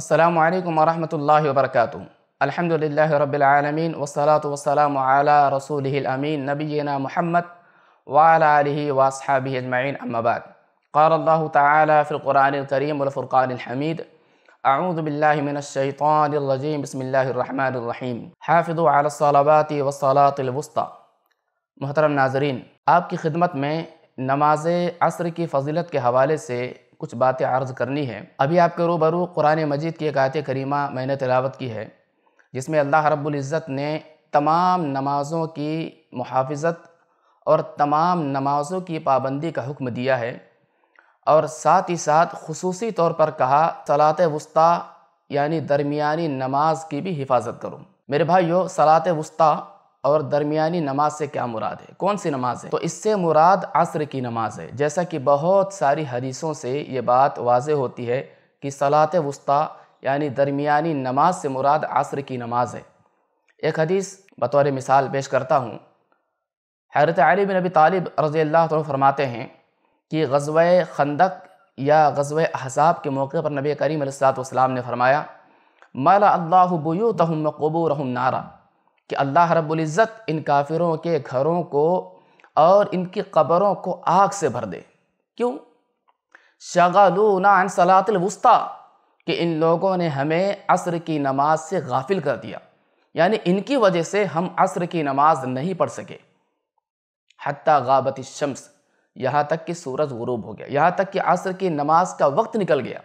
अल्लाम वरहमल वर्क अलहमदिल्ला रबालमीन वसलात वसलाम रसूल अमीन नबीना महमद वाली वासहाबी अजमाइन अम्माबाद क़ाल्ला तफ़िलक़ुरानकरीमफ़ुरक़ानहमीद आऊदबिल्लाशैतरजीम बसमीम हाफिज़ालबाती वसलातवस्ता मोहतरम नाजरीन आपकी खिदमत में नमाज असर की फजीलत के हवाले से कुछ बातें अर्ज करनी है अभी आपके रूबरू कुरान मजीद की एक आयत करीमा मैंने तिलावत की है जिसमें अल्लाह रब्ज़त ने तमाम नमाज़ों की मुहाफ़त और तमाम नमाज़ों की पाबंदी का हुक्म दिया है और साथ ही साथ खसूसी तौर पर कहा सलात वस्ती यानी दरमियानी नमाज की भी हिफाजत करो मेरे भाइयों सलात वस्ती और दरमियानी नमाज से क्या मुराद है कौन सी नमाज है तो इससे मुराद असर की नमाज है जैसा कि बहुत सारी हदीसों से ये बात वाज होती है कि सलात वस्ती यानी दरमियानी नमाज से मुराद असर की नमाज है एक हदीस बतौर मिसाल पेश करता हूँ हैरत अली बिन नबी तालिब रज़ी अल्लाह तो फरमाते हैं कि गजव खंदक या गजव अहसाब के मौके पर नबी करीम सलाम ने फरमाया मला अल्लाह बयूतहम रहम नारा कि अल्लाह रब्ज़त इन काफिरों के घरों को और इनकी कब्रों को आग से भर दे क्यों शगलूना सलातलवस्ता कि इन लोगों ने हमें असर की नमाज से गाफिल कर दिया यानी इनकी वजह से हम असर की नमाज नहीं पढ़ सके हती गाबत शम्स यहाँ तक कि सूरज गुरूब हो गया यहाँ तक कि असर की नमाज का वक्त निकल गया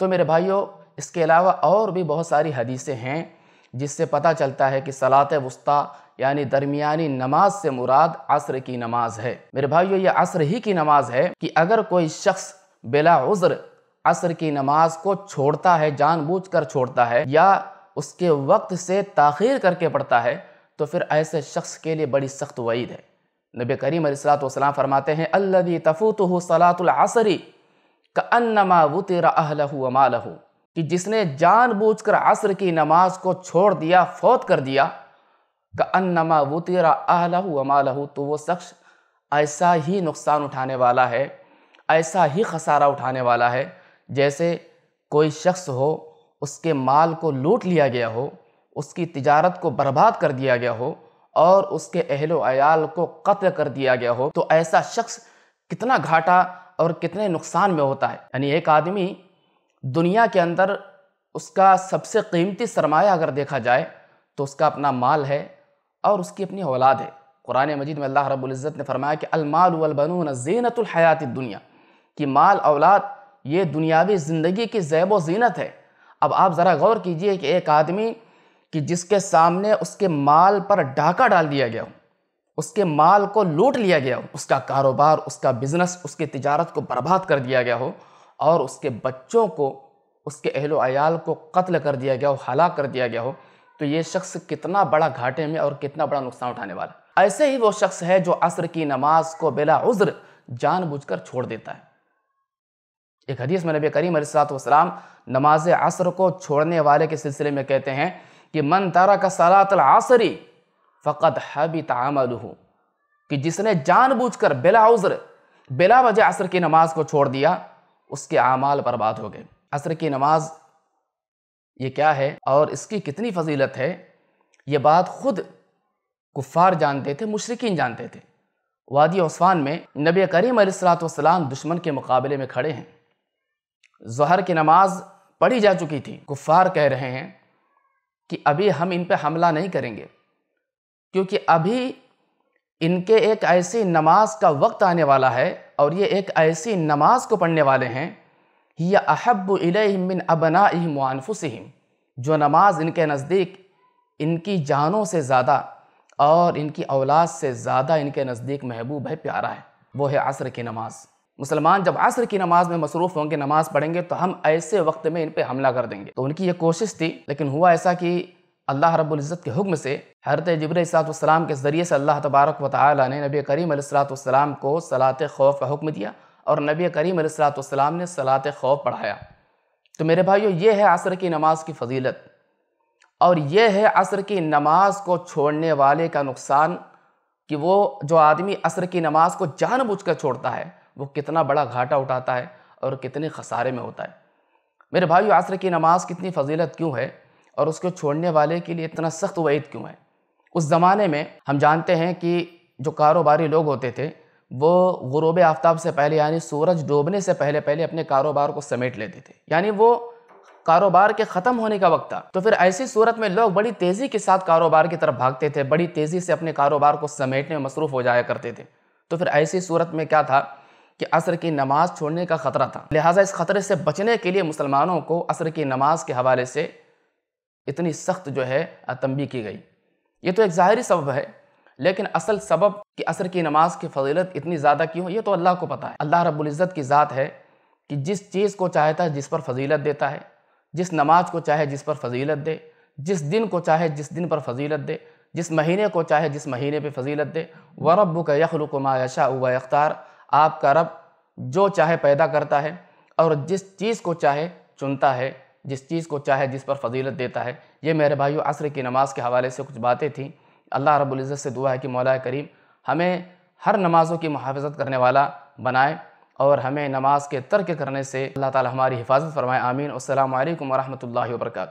तो मेरे भाइयों इसके अलावा और भी बहुत सारी हदीसें हैं जिससे पता चलता है कि सलात वस्ता यानी दरमियानी नमाज से मुराद असर की नमाज है मेरे भाइयों ये असर ही की नमाज है कि अगर कोई शख्स बिला उज्र असर की नमाज को छोड़ता है जानबूझकर छोड़ता है या उसके वक्त से ताखीर करके पड़ता है तो फिर ऐसे शख्स के लिए बड़ी सख्त वईद है नबी करीम सलाम फरमाते हैं अल्लदी सलातुल आसरी का अन्नमा वो तेरा अहलहू अमालहू कि जिसने जानबूझकर असर की नमाज को छोड़ दिया फौत कर दिया का नमा वो तेरा आहलहू अमालहू तो वो शख्स ऐसा ही नुकसान उठाने वाला है ऐसा ही खसारा उठाने वाला है जैसे कोई शख्स हो उसके माल को लूट लिया गया हो उसकी तिजारत को बर्बाद कर दिया गया हो और उसके अहलो को कत्ल कर दिया गया हो तो ऐसा शख्स कितना घाटा और कितने नुकसान में होता है यानी एक आदमी दुनिया के अंदर उसका सबसे कीमती सरमाया अगर देखा जाए तो उसका अपना माल है और उसकी अपनी औलाद है कुरान मजीद में अल्लाह रब्ज़त ने फरमाया कि अलमाल वलबनून हयात दुनिया कि माल औलाद ये दुनियावी ज़िंदगी की जैब व जीनत है अब आप ज़रा गौर कीजिए कि एक आदमी कि जिसके सामने उसके माल पर डाका डाल दिया गया हो उसके माल को लूट लिया गया हो उसका कारोबार उसका बिज़नेस उसकी तजारत को बर्बाद कर दिया गया हो और उसके बच्चों को उसके अहलोयाल को कत्ल कर दिया गया हो हला कर दिया गया हो तो ये शख्स कितना बड़ा घाटे में और कितना बड़ा नुकसान उठाने वाला ऐसे ही वो शख्स है जो असर की नमाज को बिला उज्र कर छोड़ देता है एक हदीस में नबी करीम सलाम नमाज असर को छोड़ने वाले के सिलसिले में कहते हैं कि मन तारा का सलात आसरी फ़कत हबी तमल कि जिसने जानबूझ कर बिला उज्र बिला वजह असर की नमाज को छोड़ दिया उसके आमाल बर्बाद हो गए असर की नमाज ये क्या है और इसकी कितनी फजीलत है ये बात खुद कुफ़ार जानते थे मुशरकिन जानते थे वादी ओसवान में नबी करीम सलाम दुश्मन के मुकाबले में खड़े हैं जहर की नमाज पढ़ी जा चुकी थी कुफ़ार कह रहे हैं कि अभी हम इन पर हमला नहीं करेंगे क्योंकि अभी इनके एक ऐसी नमाज का वक्त आने वाला है और ये एक ऐसी नमाज को पढ़ने वाले हैं यह अहब इलेमिन अबना वानफुसम जो नमाज इनके नज़दीक इनकी जानों से ज़्यादा और इनकी औलाद से ज़्यादा इनके नज़दीक महबूब है प्यारा है वो है असर की नमाज मुसलमान जब असर की नमाज में मसरूफ़ होंगे नमाज पढ़ेंगे तो हम ऐसे वक्त में इन पर हमला कर देंगे तो उनकी ये कोशिश थी लेकिन हुआ ऐसा कि अल्लाह रब्ज़त के हुक्म से हरत जबरसलाम के ज़रिए से अल्लाह तबारक व ताली ने नबी करीम सलाम को सलात खौफ का हुक्म दिया और नबी करीम सलाम ने सलात खौफ पढ़ाया तो मेरे भाइयों ये है असर की नमाज की फजीलत और ये है असर की नमाज को छोड़ने वाले का नुकसान कि वो जो आदमी असर की नमाज को जानबूझकर छोड़ता है वो कितना बड़ा घाटा उठाता है और कितने खसारे में होता है मेरे भाइयों असर की नमाज कितनी फजीलत क्यों है और उसको छोड़ने वाले के लिए इतना सख्त वैद क्यों है उस ज़माने में हम जानते हैं कि जो कारोबारी लोग होते थे वो गुरूब आफ्ताब से पहले यानी सूरज डूबने से पहले पहले अपने कारोबार को समेट लेते थे यानी वो कारोबार के ख़त्म होने का वक्त था तो फिर ऐसी सूरत में लोग बड़ी तेज़ी के साथ कारोबार की तरफ भागते थे बड़ी तेज़ी से अपने कारोबार को समेटने में मसरूफ़ हो जाया करते थे तो फिर ऐसी सूरत में क्या था कि असर की नमाज़ छोड़ने का ख़तरा था लिहाजा इस ख़तरे से बचने के लिए मुसलमानों को असर की नमाज के हवाले से इतनी सख्त जो है तंबी की गई ये तो एक ज़ाहरी सबब है लेकिन असल सबब कि असर की नमाज की फजीलत इतनी ज़्यादा क्यों ये तो अल्लाह को पता है अल्लाह रबुल्ज़त की ज़ात है कि जिस चीज़ को चाहता है जिस पर फजीलत देता है जिस नमाज को चाहे जिस पर फजीलत दे जिस दिन को चाहे जिस दिन पर फजीलत दे जिस महीने को चाहे जिस महीने पर फजीलत दे व रब का यखलुक यशा व अख्तार आपका रब जो चाहे पैदा करता है और जिस चीज़ को चाहे चुनता है जिस चीज़ को चाहे जिस पर फजीलत देता है ये मेरे भाई असर की नमाज़ के हवाले से कुछ बातें थी अल्लाह रब्ज़त से दुआ है कि मौला करीम हमें हर नमाज़ों की मुहाफ़त करने वाला बनाए और हमें नमाज के तर्क करने से अल्लाह ताला हमारी हिफाजत फरमाए आमीन अल्लाम वरहमल वर्का